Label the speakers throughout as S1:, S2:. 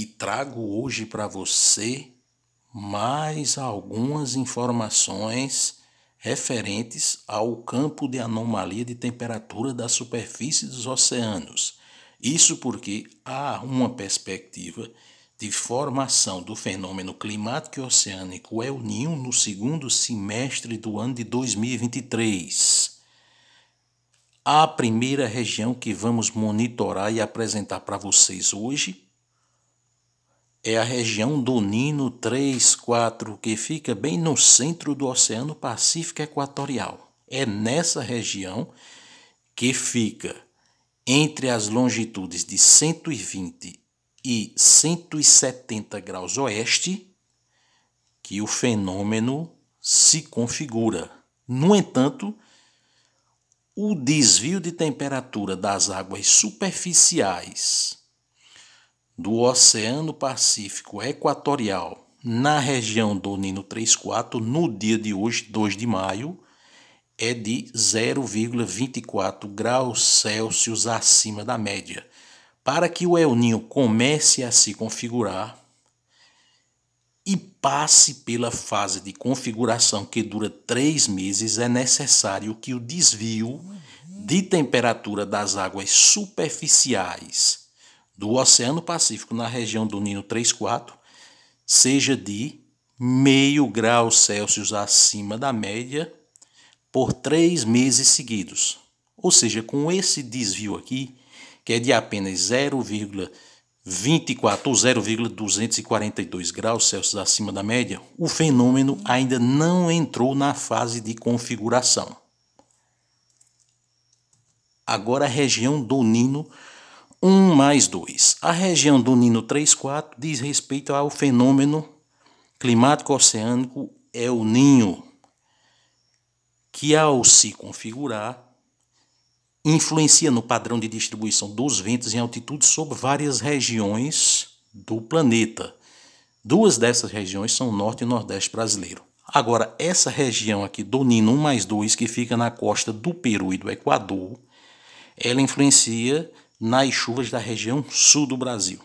S1: e trago hoje para você mais algumas informações referentes ao campo de anomalia de temperatura da superfície dos oceanos. Isso porque há uma perspectiva de formação do fenômeno climático e oceânico El Niño no segundo semestre do ano de 2023. A primeira região que vamos monitorar e apresentar para vocês hoje é a região do Nino 3-4, que fica bem no centro do Oceano Pacífico Equatorial. É nessa região que fica entre as longitudes de 120 e 170 graus oeste que o fenômeno se configura. No entanto, o desvio de temperatura das águas superficiais do Oceano Pacífico Equatorial na região do Nino 34 no dia de hoje, 2 de maio, é de 0,24 graus Celsius acima da média. Para que o El Ninho comece a se configurar e passe pela fase de configuração que dura três meses, é necessário que o desvio de temperatura das águas superficiais do Oceano Pacífico na região do Nino 34 seja de meio grau Celsius acima da média por três meses seguidos. Ou seja, com esse desvio aqui, que é de apenas 0,24 ou 0,242 graus Celsius acima da média, o fenômeno ainda não entrou na fase de configuração. Agora a região do Nino 1 mais 2. A região do Nino 3,4 diz respeito ao fenômeno climático oceânico El é Ninho, que ao se configurar, influencia no padrão de distribuição dos ventos em altitude sobre várias regiões do planeta. Duas dessas regiões são o norte e o nordeste brasileiro. Agora, essa região aqui do Nino 1 mais 2, que fica na costa do Peru e do Equador, ela influencia nas chuvas da região sul do Brasil.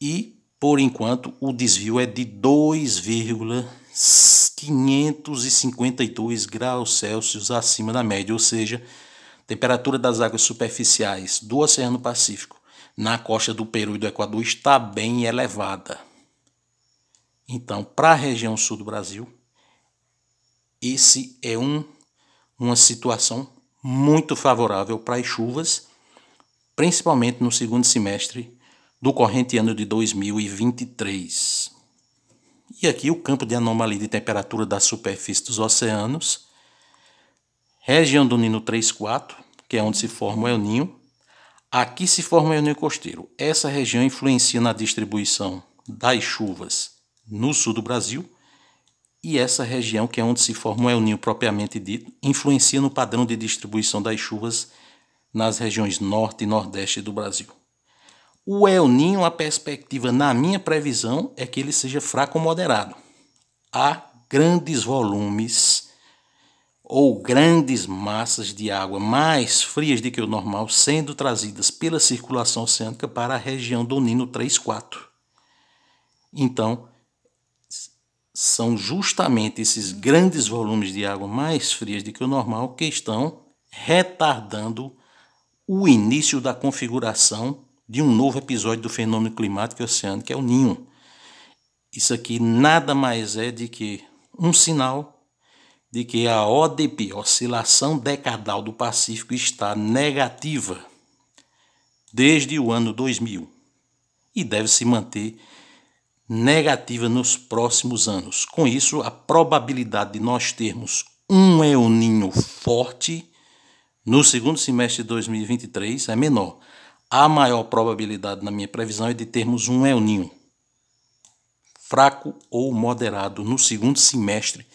S1: E, por enquanto, o desvio é de 2,552 graus Celsius acima da média, ou seja, temperatura das águas superficiais do Oceano Pacífico na costa do Peru e do Equador está bem elevada. Então, para a região sul do Brasil, esse é um, uma situação muito favorável para as chuvas, principalmente no segundo semestre do corrente ano de 2023. E aqui o campo de anomalia de temperatura da superfície dos oceanos, região do Nino 3-4, que é onde se forma o El Ninho. Aqui se forma o El Ninho costeiro. Essa região influencia na distribuição das chuvas no sul do Brasil e essa região, que é onde se forma o El Ninho propriamente dito, influencia no padrão de distribuição das chuvas nas regiões norte e nordeste do Brasil. O El Ninho, a perspectiva, na minha previsão, é que ele seja fraco ou moderado. Há grandes volumes ou grandes massas de água mais frias do que o normal sendo trazidas pela circulação oceânica para a região do Nino 3-4. Então, são justamente esses grandes volumes de água mais frias do que o normal que estão retardando o início da configuração de um novo episódio do fenômeno climático e oceânico, que é o ninho. Isso aqui nada mais é de que um sinal de que a ODP, oscilação decadal do Pacífico, está negativa desde o ano 2000 e deve se manter negativa nos próximos anos. Com isso, a probabilidade de nós termos um El Ninho forte no segundo semestre de 2023 é menor. A maior probabilidade, na minha previsão, é de termos um El Ninho fraco ou moderado no segundo semestre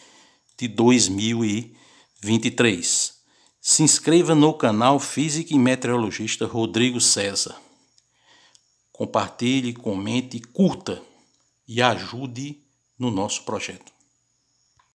S1: de 2023. Se inscreva no canal Físico e Meteorologista Rodrigo César. Compartilhe, comente e curta e ajude no nosso projeto.